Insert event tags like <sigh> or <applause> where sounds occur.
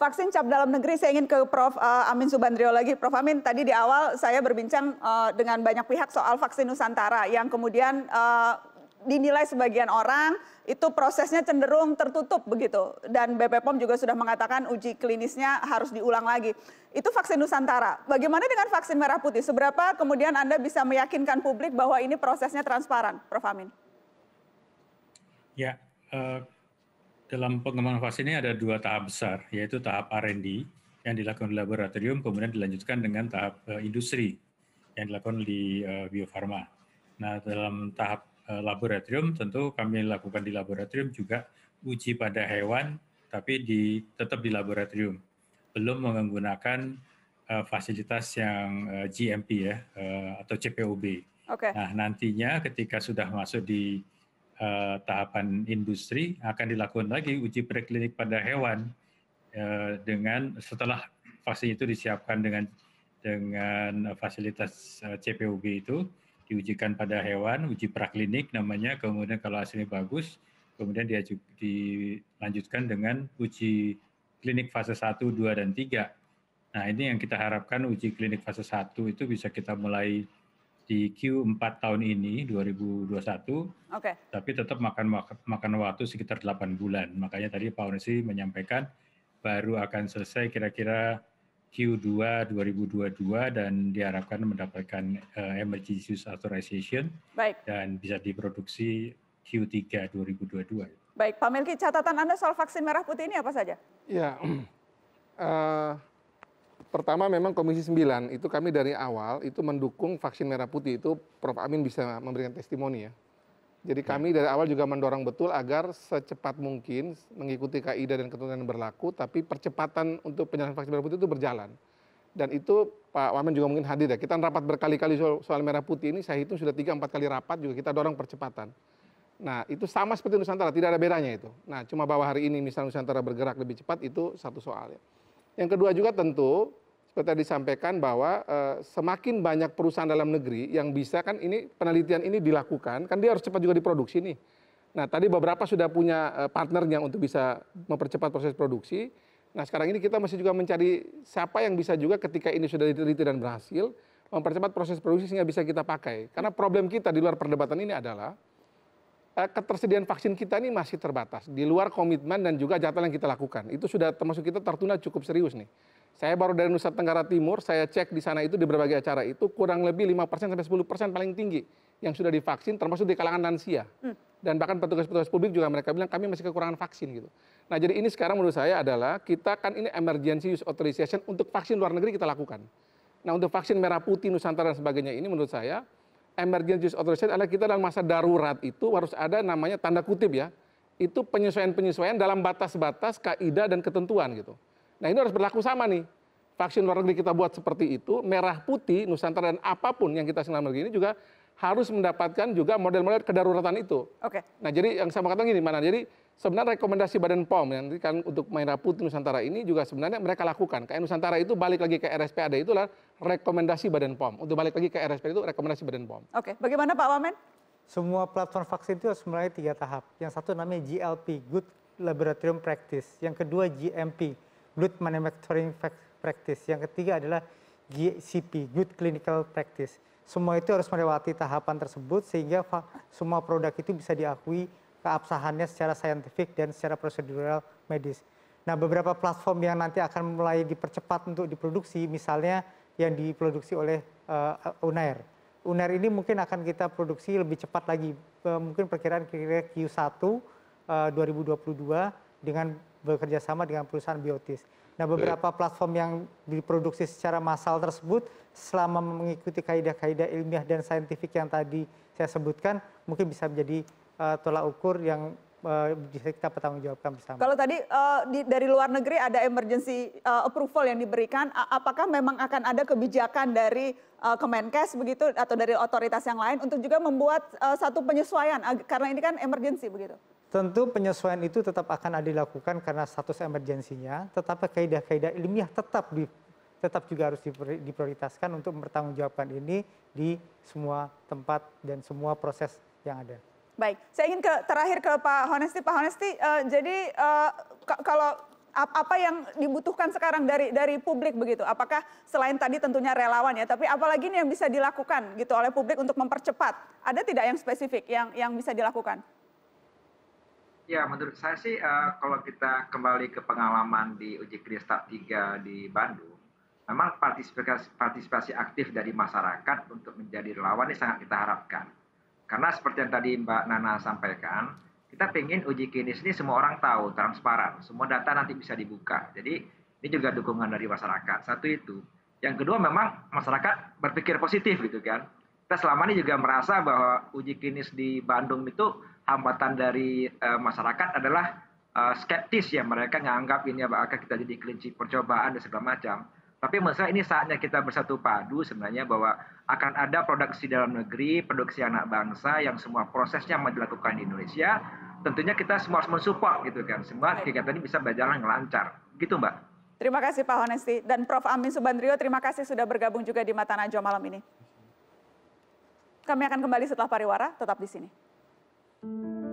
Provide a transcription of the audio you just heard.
vaksin cap dalam negeri saya ingin ke Prof eh, Amin Subandrio lagi. Prof Amin, tadi di awal saya berbincang eh, dengan banyak pihak soal vaksin Nusantara yang kemudian eh, dinilai sebagian orang itu prosesnya cenderung tertutup begitu. Dan BP juga sudah mengatakan uji klinisnya harus diulang lagi. Itu vaksin Nusantara. Bagaimana dengan vaksin merah putih? Seberapa kemudian Anda bisa meyakinkan publik bahwa ini prosesnya transparan, Prof Amin? Ya, uh dalam pengembangan vaksin ini ada dua tahap besar, yaitu tahap R&D yang dilakukan di laboratorium, kemudian dilanjutkan dengan tahap eh, industri yang dilakukan di uh, eh, Bio Nah, dalam tahap eh, laboratorium tentu kami lakukan di laboratorium juga uji pada hewan, tapi di, tetap di laboratorium, belum menggunakan uh, fasilitas yang uh, GMP ya uh, atau CPOB. Okay. Nah, nantinya ketika sudah masuk di uh, tahapan industri akan dilakukan lagi uji preklinik pada hewan uh, dengan setelah vaksin itu disiapkan dengan dengan fasilitas uh, eh, CPUB itu diujikan pada hewan, uji praklinik namanya, kemudian kalau hasilnya bagus, kemudian dia dilanjutkan dengan uji klinik fase 1, 2, dan 3. Nah, ini yang kita harapkan uji klinik fase 1 itu bisa kita mulai di Q4 tahun ini 2021. Okay. Tapi tetap makan makan waktu sekitar 8 bulan. Makanya tadi Pak Onesi menyampaikan baru akan selesai kira-kira Q2 2022 dan diharapkan mendapatkan uh, emergency use authorization Baik. dan bisa diproduksi Q3 2022. Baik, Pak Melki, catatan Anda soal vaksin merah putih ini apa saja? Ya, uh, <clears throat> pertama memang Komisi 9 itu kami dari awal itu mendukung vaksin merah putih itu Prof Amin bisa memberikan testimoni ya. Jadi ya. kami dari awal juga mendorong betul agar secepat mungkin mengikuti KAIDA dan ketentuan yang berlaku, tapi percepatan untuk penyelesaian vaksin merah putih itu berjalan. Dan itu Pak Wamen juga mungkin hadir ya. Kita rapat berkali-kali soal, soal merah putih ini, saya hitung sudah 3-4 kali rapat juga kita dorong percepatan. Nah itu sama seperti Nusantara, tidak ada bedanya itu. Nah cuma bahwa hari ini misalnya Nusantara bergerak lebih cepat itu satu soal ya. Yang kedua juga tentu seperti tadi disampaikan bahwa eh, semakin banyak perusahaan dalam negeri yang bisa kan ini penelitian ini dilakukan kan dia harus cepat juga diproduksi nih. Nah tadi beberapa sudah punya eh, partnernya untuk bisa mempercepat proses produksi. Nah sekarang ini kita masih juga mencari siapa yang bisa juga ketika ini sudah diteliti dan berhasil mempercepat proses produksi sehingga bisa kita pakai. Karena problem kita di luar perdebatan ini adalah eh, ketersediaan vaksin kita ini masih terbatas di luar komitmen dan juga jatah yang kita lakukan. Itu sudah termasuk kita tertunda cukup serius nih. Saya baru dari Nusa Tenggara Timur, saya cek di sana itu di berbagai acara itu kurang lebih 5% sampai 10% paling tinggi yang sudah divaksin termasuk di kalangan lansia. Hmm. Dan bahkan petugas-petugas publik juga mereka bilang kami masih kekurangan vaksin gitu. Nah, jadi ini sekarang menurut saya adalah kita kan ini emergency use authorization untuk vaksin luar negeri kita lakukan. Nah, untuk vaksin merah putih Nusantara dan sebagainya ini menurut saya emergency use authorization adalah kita dalam masa darurat itu harus ada namanya tanda kutip ya. Itu penyesuaian-penyesuaian dalam batas-batas kaidah dan ketentuan gitu. Nah ini harus berlaku sama nih. Vaksin luar negeri kita buat seperti itu, merah putih, Nusantara dan apapun yang kita senang begini juga harus mendapatkan juga model-model kedaruratan itu. Oke. Okay. Nah jadi yang saya mau katakan gini, mana jadi sebenarnya rekomendasi Badan POM yang kan untuk merah putih Nusantara ini juga sebenarnya mereka lakukan. Kayak Nusantara itu balik lagi ke RSPAD itulah rekomendasi Badan POM. Untuk balik lagi ke RSPAD itu rekomendasi Badan POM. Oke, okay. bagaimana Pak Wamen? Semua platform vaksin itu harus mulai tiga tahap. Yang satu namanya GLP, Good Laboratorium Practice. Yang kedua GMP, Good Manufacturing Practice. Yang ketiga adalah GCP, Good Clinical Practice. Semua itu harus melewati tahapan tersebut sehingga semua produk itu bisa diakui keabsahannya secara saintifik dan secara prosedural medis. Nah, beberapa platform yang nanti akan mulai dipercepat untuk diproduksi, misalnya yang diproduksi oleh uh, Unair. Unair ini mungkin akan kita produksi lebih cepat lagi, uh, mungkin perkiraan kira-kira Q1 uh, 2022 dengan bekerja sama dengan perusahaan biotis. Nah, beberapa platform yang diproduksi secara massal tersebut selama mengikuti kaidah-kaidah ilmiah dan saintifik yang tadi saya sebutkan mungkin bisa menjadi uh, tolak ukur yang uh, bisa kita pertanggungjawabkan bersama. Kalau tadi uh, di, dari luar negeri ada emergency uh, approval yang diberikan, apakah memang akan ada kebijakan dari uh, Kemenkes begitu atau dari otoritas yang lain untuk juga membuat uh, satu penyesuaian karena ini kan emergency begitu? Tentu penyesuaian itu tetap akan ada dilakukan karena status emergensinya, tetapi kaidah-kaidah ilmiah tetap di, tetap juga harus diprioritaskan untuk mempertanggungjawabkan ini di semua tempat dan semua proses yang ada. Baik, saya ingin ke terakhir ke Pak Honesty. Pak Honesty, uh, eh, jadi uh, kalau apa yang dibutuhkan sekarang dari dari publik begitu? Apakah selain tadi tentunya relawan ya, tapi apalagi ini yang bisa dilakukan gitu oleh publik untuk mempercepat? Ada tidak yang spesifik yang yang bisa dilakukan? Ya, menurut saya sih uh, kalau kita kembali ke pengalaman di uji klinis tahap 3 di Bandung, memang partisipasi, partisipasi aktif dari masyarakat untuk menjadi relawan ini sangat kita harapkan. Karena seperti yang tadi Mbak Nana sampaikan, kita ingin uji klinis ini semua orang tahu, transparan, semua data nanti bisa dibuka. Jadi ini juga dukungan dari masyarakat. Satu itu. Yang kedua memang masyarakat berpikir positif gitu kan kita selama ini juga merasa bahwa uji klinis di Bandung itu hambatan dari uh, masyarakat adalah uh, skeptis ya mereka nganggap ini bakal kita jadi kelinci percobaan dan segala macam. Tapi menurut ini saatnya kita bersatu padu sebenarnya bahwa akan ada produksi dalam negeri, produksi anak bangsa yang semua prosesnya mau dilakukan di Indonesia. Tentunya kita semua harus mensupport gitu kan. Semua kegiatan ini bisa berjalan lancar. Gitu Mbak. Terima kasih Pak Honesti dan Prof. Amin Subandrio terima kasih sudah bergabung juga di Mata Najwa malam ini. Kami akan kembali setelah pariwara, tetap di sini.